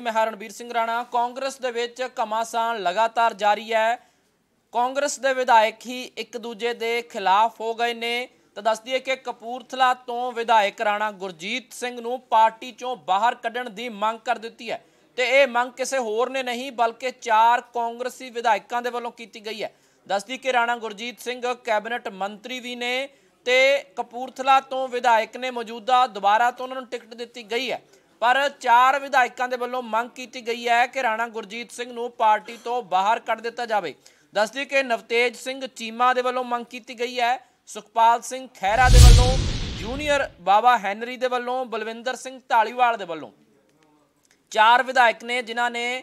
ਮੈਂ ਹਰਨਵੀਰ ਸਿੰਘ ਰਾਣਾ ਕਾਂਗਰਸ ਦੇ ਵਿੱਚ ਕਮਾਸਾਂ ਲਗਾਤਾਰ ਜਾਰੀ ਹੈ ਕਾਂਗਰਸ ਦੇ ਵਿਧਾਇਕ ਹੀ ਇੱਕ ਦੂਜੇ ਦੇ ਖਿਲਾਫ ਹੋ ਗਏ ਨੇ ਤਾਂ ਦੱਸ ਦਈਏ ਕਿ ਕਪੂਰਥਲਾ ਤੋਂ ਵਿਧਾਇਕ ਰਾਣਾ ਗੁਰਜੀਤ ਸਿੰਘ ਨੂੰ ਪਾਰਟੀ ਚੋਂ ਬਾਹਰ ਕੱਢਣ ਦੀ ਮੰਗ ਕਰ ਦਿੱਤੀ ਹੈ ਤੇ ਇਹ ਮੰਗ ਕਿਸੇ ਹੋਰ ਨੇ ਨਹੀਂ ਬਲਕਿ ਚਾਰ ਕਾਂਗਰਸੀ ਵਿਧਾਇਕਾਂ ਦੇ ਵੱਲੋਂ ਕੀਤੀ ਗਈ ਹੈ ਦੱਸ ਦਈਏ ਕਿ ਰਾਣਾ ਗੁਰਜੀਤ ਸਿੰਘ ਕੈਬਨਿਟ ਮੰਤਰੀ ਵੀ ਨੇ ਤੇ ਕਪੂਰਥਲਾ ਤੋਂ ਵਿਧਾਇਕ ਨੇ ਮੌਜੂਦਾ ਦੁਬਾਰਾ ਤੋਂ ਉਹਨਾਂ ਨੂੰ ਟਿਕਟ ਦਿੱਤੀ ਗਈ ਹੈ ਪਰ ਚਾਰ ਵਿਧਾਇਕਾਂ ਦੇ ਵੱਲੋਂ ਮੰਗ ਕੀਤੀ ਗਈ ਹੈ ਕਿ ਰਾਣਾ ਗੁਰਜੀਤ ਸਿੰਘ ਨੂੰ ਪਾਰਟੀ ਤੋਂ ਬਾਹਰ ਕੱਢ ਦਿੱਤਾ ਜਾਵੇ ਦੱਸਦੀ ਕਿ ਨਵਤੇਜ ਸਿੰਘ ਚੀਮਾ ਦੇ ਵੱਲੋਂ ਮੰਗ ਕੀਤੀ ਗਈ ਹੈ ਸੁਖਪਾਲ ਸਿੰਘ ਖੈਰਾ ਦੇ ਵੱਲੋਂ ਜੂਨੀਅਰ ਬਾਬਾ ਹੈਨਰੀ ਦੇ ਵੱਲੋਂ ਬਲਵਿੰਦਰ ਸਿੰਘ ਢਾਲੀਵਾਲ ਦੇ ਵੱਲੋਂ ਚਾਰ ਵਿਧਾਇਕ ਨੇ ਜਿਨ੍ਹਾਂ ਨੇ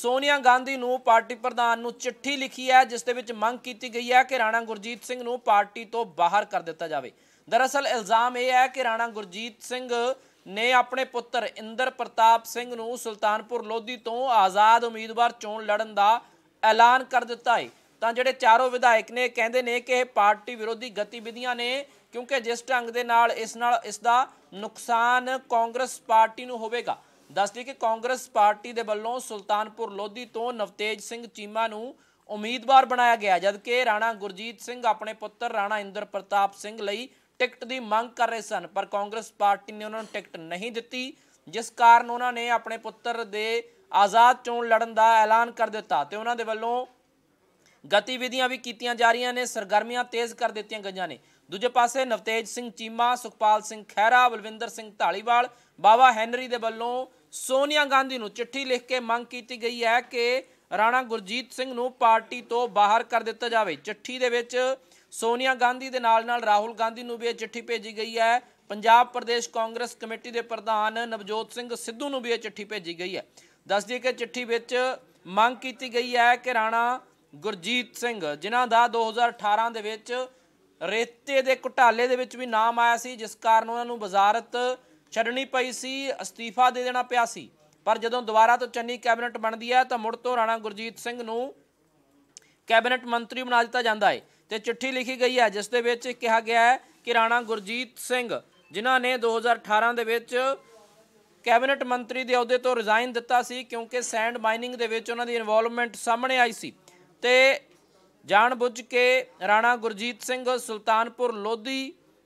ਸੋਨੀਆ ਗਾਂਧੀ ਨੂੰ ਪਾਰਟੀ ਪ੍ਰਧਾਨ ਨੂੰ ਚਿੱਠੀ ਲਿਖੀ ਹੈ ਜਿਸ ਦੇ ਵਿੱਚ ਮੰਗ ਕੀਤੀ ਗਈ ਹੈ ਕਿ ਰਾਣਾ ਗੁਰਜੀਤ ਸਿੰਘ ਨੂੰ ਪਾਰਟੀ ਤੋਂ ਬਾਹਰ ਕਰ ਦਿੱਤਾ ਜਾਵੇ ਦਰਅਸਲ ਇਲਜ਼ਾਮ ਇਹ ਹੈ ਕਿ ਰਾਣਾ ਗੁਰਜੀਤ ਸਿੰਘ ਨੇ ਆਪਣੇ ਪੁੱਤਰ ਇੰਦਰ ਪ੍ਰਤਾਪ ਸਿੰਘ ਨੂੰ ਸੁਲਤਾਨਪੁਰ ਲੋਧੀ ਤੋਂ ਆਜ਼ਾਦ ਉਮੀਦਵਾਰ ਚੋਣ ਲੜਨ ਦਾ ਐਲਾਨ ਕਰ ਦਿੱਤਾ ਹੈ ਤਾਂ ਜਿਹੜੇ ਚਾਰੋਂ ਵਿਧਾਇਕ ਨੇ ਕਹਿੰਦੇ ਨੇ ਕਿ ਇਹ ਪਾਰਟੀ ਵਿਰੋਧੀ ਗਤੀਵਿਧੀਆਂ ਨੇ ਕਿਉਂਕਿ ਜਿਸ ਢੰਗ ਦੇ ਨਾਲ ਇਸ ਨਾਲ ਇਸ ਦਾ ਨੁਕਸਾਨ ਕਾਂਗਰਸ ਪਾਰਟੀ ਨੂੰ ਹੋਵੇਗਾ ਦੱਸਦੇ ਕਿ ਕਾਂਗਰਸ ਪਾਰਟੀ ਦੇ ਵੱਲੋਂ ਸੁਲਤਾਨਪੁਰ ਲੋਧੀ ਤੋਂ ਨਵਤੇਜ ਸਿੰਘ ਚੀਮਾ ਨੂੰ ਉਮੀਦਵਾਰ ਬਣਾਇਆ ਗਿਆ ਜਦਕਿ ਰਾਣਾ ਗੁਰਜੀਤ ਸਿੰਘ ਆਪਣੇ ਪੁੱਤਰ ਰਾਣਾ ਇੰਦਰ ਪ੍ਰਤਾਪ ਸਿੰਘ ਲਈ ਟਿਕਟ ਦੀ ਮੰਗ ਕਰ ਰਹੇ ਸਨ ਪਰ ਕਾਂਗਰਸ ਪਾਰਟੀ ਨੇ ਉਹਨਾਂ ਨੂੰ ਟਿਕਟ ਨਹੀਂ ਦਿੱਤੀ ਜਿਸ ਕਾਰਨ ਉਹਨਾਂ ਨੇ ਆਪਣੇ ਪੁੱਤਰ ਦੇ ਆਜ਼ਾਦ ਚੋਣ ਲੜਨ ਦਾ ਐਲਾਨ ਕਰ ਦਿੱਤਾ ਤੇ ਉਹਨਾਂ ਦੇ ਵੱਲੋਂ ਗਤੀਵਿਧੀਆਂ ਵੀ ਕੀਤੀਆਂ ਜਾ ਰਹੀਆਂ ਨੇ ਸਰਗਰਮੀਆਂ ਤੇਜ਼ ਕਰ ਦਿੱਤੀਆਂ ਗਈਆਂ ਨੇ ਦੂਜੇ ਪਾਸੇ ਨਵਤੇਜ ਸਿੰਘ ਚੀਮਾ ਸੁਖਪਾਲ ਸਿੰਘ ਖਹਿਰਾ ਬਲਵਿੰਦਰ ਸਿੰਘ ਢਾਲੀਵਾਲ ਬਾਵਾ ਹੈਨਰੀ ਦੇ ਵੱਲੋਂ ਸੋਨੀਆ ਗਾਂਧੀ ਨੂੰ ਚਿੱਠੀ ਲਿਖ ਕੇ ਮੰਗ ਕੀਤੀ ਗਈ ਹੈ ਕਿ ਰਾਣਾ ਗੁਰਜੀਤ ਸਿੰਘ ਨੂੰ ਪਾਰਟੀ ਤੋਂ ਬਾਹਰ ਕਰ ਦਿੱਤਾ ਜਾਵੇ ਚਿੱਠੀ ਦੇ ਵਿੱਚ ਸੋਨੀਆ ਗਾਂਧੀ ਦੇ ਨਾਲ ਨਾਲ ਰਾਹੁਲ ਗਾਂਧੀ ਨੂੰ ਵੀ ਇਹ ਚਿੱਠੀ ਭੇਜੀ ਗਈ ਹੈ ਪੰਜਾਬ ਪ੍ਰਦੇਸ਼ ਕਾਂਗਰਸ ਕਮੇਟੀ ਦੇ ਪ੍ਰਧਾਨ ਨਵਜੋਤ ਸਿੰਘ ਸਿੱਧੂ ਨੂੰ ਵੀ ਇਹ ਚਿੱਠੀ ਭੇਜੀ ਗਈ ਹੈ ਦੱਸ ਦਈਏ ਕਿ ਚਿੱਠੀ ਵਿੱਚ ਮੰਗ ਕੀਤੀ ਗਈ ਹੈ ਕਿ ਰਾਣਾ ਗੁਰਜੀਤ ਸਿੰਘ ਜਿਨ੍ਹਾਂ ਦਾ 2018 ਦੇ ਵਿੱਚ ਰੇਤੇ ਦੇ ਘੁਟਾਲੇ ਦੇ ਵਿੱਚ ਵੀ ਨਾਮ ਆਇਆ ਸੀ ਜਿਸ ਕਾਰਨ ਉਹਨਾਂ ਨੂੰ ਵਜ਼ਾਰਤ ਛੱਡਣੀ ਪਈ ਸੀ ਅਸਤੀਫਾ ਦੇ ਦੇਣਾ ਪਿਆ ਸੀ ਪਰ ਜਦੋਂ ਦੁਬਾਰਾ ਤੋਂ ਚੰਨੀ ਕੈਬਨਿਟ ਬਣਦੀ ਹੈ ਤਾਂ ਮੁੜ ਤੋਂ ਰਾਣਾ ਗੁਰਜੀਤ ਸਿੰਘ ਨੂੰ ਕੈਬਨਿਟ ਮੰਤਰੀ ਬਣਾ ਦਿੱਤਾ ਜਾਂਦਾ ਹੈ ਤੇ ਚਿੱਠੀ ਲਿਖੀ ਗਈ ਹੈ ਜਿਸ ਦੇ ਵਿੱਚ ਕਿਹਾ ਗਿਆ ਹੈ ਕਿ ਰਾਣਾ ਗੁਰਜੀਤ ਸਿੰਘ ਜਿਨ੍ਹਾਂ ਨੇ 2018 ਦੇ ਵਿੱਚ ਕੈਬਨਿਟ ਮੰਤਰੀ ਦੇ ਅਹੁਦੇ ਤੋਂ ਰਿਜ਼ਾਈਨ ਦਿੱਤਾ ਸੀ ਕਿਉਂਕਿ ਸੈਂਡ ਮਾਈਨਿੰਗ ਦੇ ਵਿੱਚ ਉਹਨਾਂ ਦੀ ਇਨਵੋਲਵਮੈਂਟ ਸਾਹਮਣੇ ਆਈ ਸੀ ਤੇ ਜਾਣਬੁੱਝ ਕੇ ਰਾਣਾ ਗੁਰਜੀਤ ਸਿੰਘ ਸੁਲਤਾਨਪੁਰ ਲੋਧੀ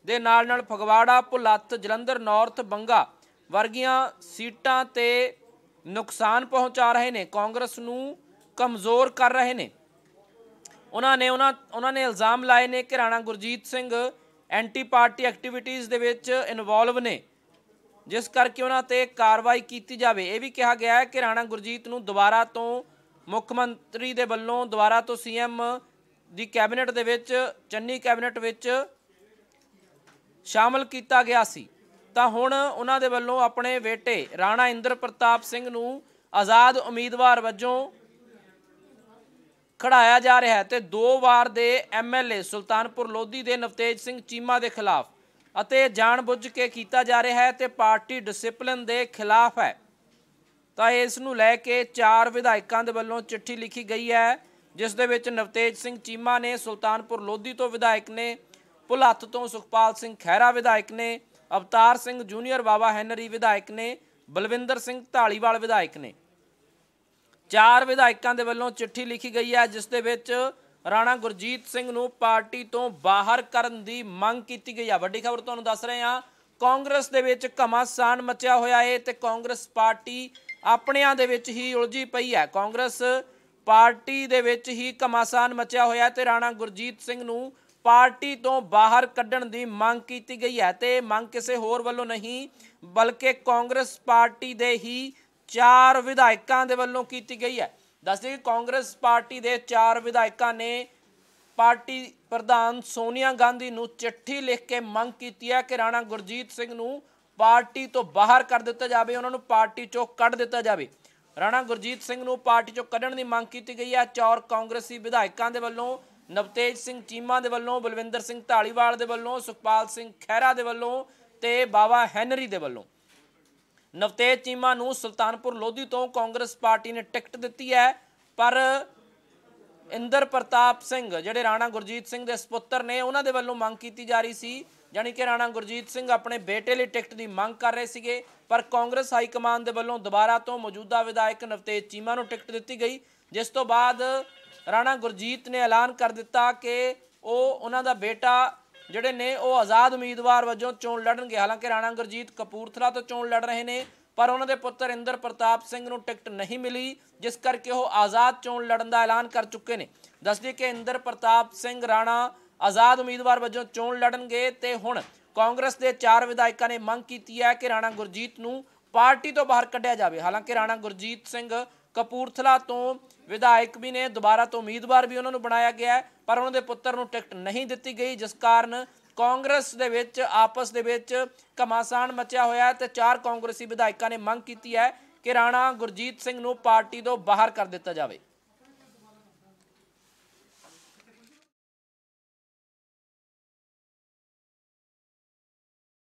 ਦੇ ਨਾਲ ਨਾਲ ਫਗਵਾੜਾ ਪੁਲੱਤ ਜਲੰਧਰ ਨਾਰਥ ਬੰਗਾ ਵਰਗੀਆਂ ਸੀਟਾਂ ਤੇ ਨੁਕਸਾਨ ਪਹੁੰਚਾ ਰਹੇ ਨੇ ਕਾਂਗਰਸ ਨੂੰ ਕਮਜ਼ੋਰ ਕਰ ਰਹੇ ਨੇ ਉਹਨਾਂ ਨੇ ਉਹਨਾਂ ਉਹਨਾਂ ਨੇ ਇਲਜ਼ਾਮ ਲਾਏ ਨੇ ਕਿ ਰਾਣਾ ਗੁਰਜੀਤ ਸਿੰਘ ਐਂਟੀ ਪਾਰਟੀ ਐਕਟੀਵਿਟੀਆਂ ਦੇ ਵਿੱਚ ਇਨਵੋਲਵ ਨੇ ਜਿਸ ਕਰਕੇ ਉਹਨਾਂ ਤੇ ਕਾਰਵਾਈ ਕੀਤੀ ਜਾਵੇ ਇਹ ਵੀ ਕਿਹਾ ਗਿਆ ਹੈ ਕਿ ਰਾਣਾ ਗੁਰਜੀਤ ਨੂੰ ਦੁਬਾਰਾ ਤੋਂ ਮੁੱਖ ਮੰਤਰੀ ਦੇ ਵੱਲੋਂ ਦੁਬਾਰਾ ਤੋਂ ਸੀਐਮ ਦੀ ਕੈਬਨਿਟ ਦੇ ਵਿੱਚ ਚੰਨੀ ਕੈਬਨਿਟ ਵਿੱਚ ਸ਼ਾਮਲ ਕੀਤਾ ਗਿਆ ਸੀ ਤਾਂ ਹੁਣ ਉਹਨਾਂ ਦੇ ਵੱਲੋਂ ਆਪਣੇ ਬੇਟੇ ਰਾਣਾ ਇੰਦਰ ਪ੍ਰਤਾਪ ਸਿੰਘ ਨੂੰ ਆਜ਼ਾਦ ਉਮੀਦਵਾਰ ਵਜੋਂ ਖੜਾਇਆ ਜਾ ਰਿਹਾ ਹੈ ਤੇ ਦੋ ਵਾਰ ਦੇ ਐਮਐਲਏ ਸੁਲਤਾਨਪੁਰ ਲੋਧੀ ਦੇ ਨਵਤੇਜ ਸਿੰਘ ਚੀਮਾ ਦੇ ਖਿਲਾਫ ਅਤੇ ਜਾਣਬੁੱਝ ਕੇ ਕੀਤਾ ਜਾ ਰਿਹਾ ਹੈ ਤੇ ਪਾਰਟੀ ਡਿਸਪਲਿਨ ਦੇ ਖਿਲਾਫ ਹੈ ਤਾਂ ਇਸ ਨੂੰ ਲੈ ਕੇ ਚਾਰ ਵਿਧਾਇਕਾਂ ਦੇ ਵੱਲੋਂ ਚਿੱਠੀ ਲਿਖੀ ਗਈ ਹੈ ਜਿਸ ਦੇ ਵਿੱਚ ਨਵਤੇਜ ਸਿੰਘ ਚੀਮਾ ਨੇ ਸੁਲਤਾਨਪੁਰ ਲੋਧੀ ਤੋਂ ਵਿਧਾਇਕ ਨੇ ਭੁਲੱਥ ਤੋਂ ਸੁਖਪਾਲ ਸਿੰਘ ਖਹਿਰਾ ਵਿਧਾਇਕ ਨੇ ਅਵਤਾਰ ਸਿੰਘ ਜੂਨੀਅਰ ਬਾਬਾ ਹੈਨਰੀ ਵਿਧਾਇਕ ਨੇ ਬਲਵਿੰਦਰ ਸਿੰਘ ਢਾਲੀਵਾਲ ਵਿਧਾਇਕ ਨੇ ਚਾਰ ਵਿਧਾਇਕਾਂ ਦੇ ਵੱਲੋਂ ਚਿੱਠੀ ਲਿਖੀ ਗਈ ਹੈ ਜਿਸ ਦੇ ਵਿੱਚ ਰਾਣਾ ਗੁਰਜੀਤ ਸਿੰਘ ਨੂੰ ਪਾਰਟੀ ਤੋਂ ਬਾਹਰ ਕਰਨ ਦੀ ਮੰਗ ਕੀਤੀ ਗਈ ਹੈ ਵੱਡੀ ਖਬਰ ਤੁਹਾਨੂੰ ਦੱਸ ਰਹੇ ਹਾਂ ਕਾਂਗਰਸ ਦੇ ਵਿੱਚ ਘਮਾਸਾਨ ਮਚਿਆ ਹੋਇਆ ਹੈ ਤੇ ਕਾਂਗਰਸ ਪਾਰਟੀ ਆਪਣਿਆਂ ਦੇ ਵਿੱਚ ਹੀ ਉਲਝੀ ਪਈ ਹੈ ਕਾਂਗਰਸ ਪਾਰਟੀ ਦੇ ਵਿੱਚ ਹੀ ਘਮਾਸਾਨ ਮਚਿਆ ਹੋਇਆ ਤੇ ਰਾਣਾ ਗੁਰਜੀਤ ਸਿੰਘ ਨੂੰ ਪਾਰਟੀ ਤੋਂ ਬਾਹਰ ਕੱਢਣ ਦੀ ਮੰਗ ਕੀਤੀ ਗਈ ਹੈ ਤੇ ਮੰਗ ਕਿਸੇ ਹੋਰ ਵੱਲੋਂ ਨਹੀਂ ਬਲਕਿ ਕਾਂਗਰਸ ਪਾਰਟੀ ਦੇ ਹੀ ਚਾਰ ਵਿਧਾਇਕਾਂ ਦੇ ਵੱਲੋਂ ਕੀਤੀ ਗਈ ਹੈ ਦੱਸਦੇ ਕਿ ਕਾਂਗਰਸ ਪਾਰਟੀ ਦੇ ਚਾਰ ਵਿਧਾਇਕਾਂ ਨੇ ਪਾਰਟੀ ਪ੍ਰਧਾਨ ਸੋਨੀਆ ਗਾਂਧੀ ਨੂੰ ਚਿੱਠੀ ਲਿਖ ਕੇ ਮੰਗ ਕੀਤੀ ਹੈ ਕਿ ਰਾਣਾ ਗੁਰਜੀਤ ਸਿੰਘ ਨੂੰ ਪਾਰਟੀ ਤੋਂ ਬਾਹਰ ਕਰ ਦਿੱਤਾ ਜਾਵੇ ਉਹਨਾਂ ਨੂੰ ਪਾਰਟੀ ਚੋਂ ਕੱਢ ਦਿੱਤਾ ਜਾਵੇ ਰਾਣਾ ਗੁਰਜੀਤ ਸਿੰਘ ਨੂੰ ਪਾਰਟੀ ਚੋਂ ਕੱਢਣ ਦੀ ਮੰਗ ਕੀਤੀ ਗਈ ਹੈ ਚਾਰ ਕਾਂਗਰਸੀ ਵਿਧਾਇਕਾਂ ਦੇ ਵੱਲੋਂ ਨਵਤੇਜ ਸਿੰਘ ਚੀਮਾ ਦੇ ਵੱਲੋਂ ਬਲਵਿੰਦਰ ਸਿੰਘ ਢਾਲੀਵਾਲ ਦੇ ਵੱਲੋਂ ਸੁਖਪਾਲ ਸਿੰਘ ਖਹਿਰਾ ਦੇ ਵੱਲੋਂ ਤੇ ਬਾਵਾ ਹੈਨਰੀ ਦੇ ਵੱਲੋਂ ਨਵਤੇਜ ਚੀਮਾ ਨੂੰ ਸੁਲਤਾਨਪੁਰ ਲੋਧੀ ਤੋਂ ਕਾਂਗਰਸ ਪਾਰਟੀ ਨੇ ਟਿਕਟ ਦਿੱਤੀ ਹੈ ਪਰ ਇੰਦਰ ਪ੍ਰਤਾਪ ਸਿੰਘ ਜਿਹੜੇ ਰਾਣਾ ਗੁਰਜੀਤ ਸਿੰਘ ਦੇ ਸੁਪੁੱਤਰ ਨੇ ਉਹਨਾਂ ਦੇ ਵੱਲੋਂ ਮੰਗ ਕੀਤੀ ਜਾ ਰਹੀ ਸੀ ਜਾਨੀ ਕਿ ਰਾਣਾ ਗੁਰਜੀਤ ਸਿੰਘ ਆਪਣੇ ਬੇਟੇ ਲਈ ਟਿਕਟ ਦੀ ਮੰਗ ਕਰ ਰਹੇ ਸੀਗੇ ਪਰ ਕਾਂਗਰਸ ਹਾਈ ਕਮਾਂਡ ਦੇ ਵੱਲੋਂ ਦੁਬਾਰਾ ਤੋਂ ਮੌਜੂਦਾ ਵਿਧਾਇਕ ਨਵਤੇਜ ਚੀਮਾ ਨੂੰ ਟਿਕਟ ਦਿੱਤੀ ਗਈ ਜਿਸ ਤੋਂ ਬਾਅਦ ਰਾਣਾ ਗੁਰਜੀਤ ਨੇ ਐਲਾਨ ਕਰ ਦਿੱਤਾ ਕਿ ਉਹ ਉਹਨਾਂ ਦਾ ਬੇਟਾ ਜਿਹੜੇ ਨੇ ਉਹ ਆਜ਼ਾਦ ਉਮੀਦਵਾਰ ਵਜੋਂ ਚੋਣ ਲੜਨਗੇ ਹਾਲਾਂਕਿ ਰਾਣਾ ਗੁਰਜੀਤ ਕਪੂਰਥਲਾ ਤੋਂ ਚੋਣ ਲੜ ਰਹੇ ਨੇ ਪਰ ਉਹਨਾਂ ਦੇ ਪੁੱਤਰ ਇੰਦਰ ਪ੍ਰਤਾਪ ਸਿੰਘ ਨੂੰ ਟਿਕਟ ਨਹੀਂ ਮਿਲੀ ਜਿਸ ਕਰਕੇ ਉਹ ਆਜ਼ਾਦ ਚੋਣ ਲੜਨ ਦਾ ਐਲਾਨ ਕਰ ਚੁੱਕੇ ਨੇ ਦੱਸਦੇ ਕਿ ਇੰਦਰ ਪ੍ਰਤਾਪ ਸਿੰਘ ਰਾਣਾ ਆਜ਼ਾਦ ਉਮੀਦਵਾਰ ਵਜੋਂ ਚੋਣ ਲੜਨਗੇ ਤੇ ਹੁਣ ਕਾਂਗਰਸ ਦੇ ਚਾਰ ਵਿਧਾਇਕਾਂ ਨੇ ਮੰਗ ਕੀਤੀ ਹੈ ਕਿ ਰਾਣਾ ਗੁਰਜੀਤ ਨੂੰ ਪਾਰਟੀ ਤੋਂ ਬਾਹਰ ਕੱਢਿਆ ਜਾਵੇ ਹਾਲਾਂਕਿ ਰਾਣਾ ਗੁਰਜੀਤ ਸਿੰਘ ਕਪੂਰਥਲਾ ਤੋਂ ਵਿਧਾਇਕ ਵੀ ਨੇ ਦੁਬਾਰਾ ਤੋਂ ਉਮੀਦਵਾਰ ਵੀ ਉਹਨਾਂ ਨੂੰ ਬਣਾਇਆ ਗਿਆ ਪਰ ਉਹਨਾਂ ਦੇ ਪੁੱਤਰ ਨੂੰ ਟਿਕਟ ਨਹੀਂ ਦਿੱਤੀ ਗਈ ਜਿਸ ਕਾਰਨ ਕਾਂਗਰਸ ਦੇ ਵਿੱਚ ਆਪਸ ਦੇ ਵਿੱਚ ਕਮਾਸਾਨ ਮਚਿਆ ਹੋਇਆ ਤੇ ਚਾਰ ਕਾਂਗਰਸੀ ਵਿਧਾਇਕਾਂ ਨੇ ਮੰਗ ਕੀਤੀ ਹੈ ਕਿ ਰਾਣਾ ਗੁਰਜੀਤ ਸਿੰਘ ਨੂੰ ਪਾਰਟੀ ਤੋਂ ਬਾਹਰ ਕਰ ਦਿੱਤਾ ਜਾਵੇ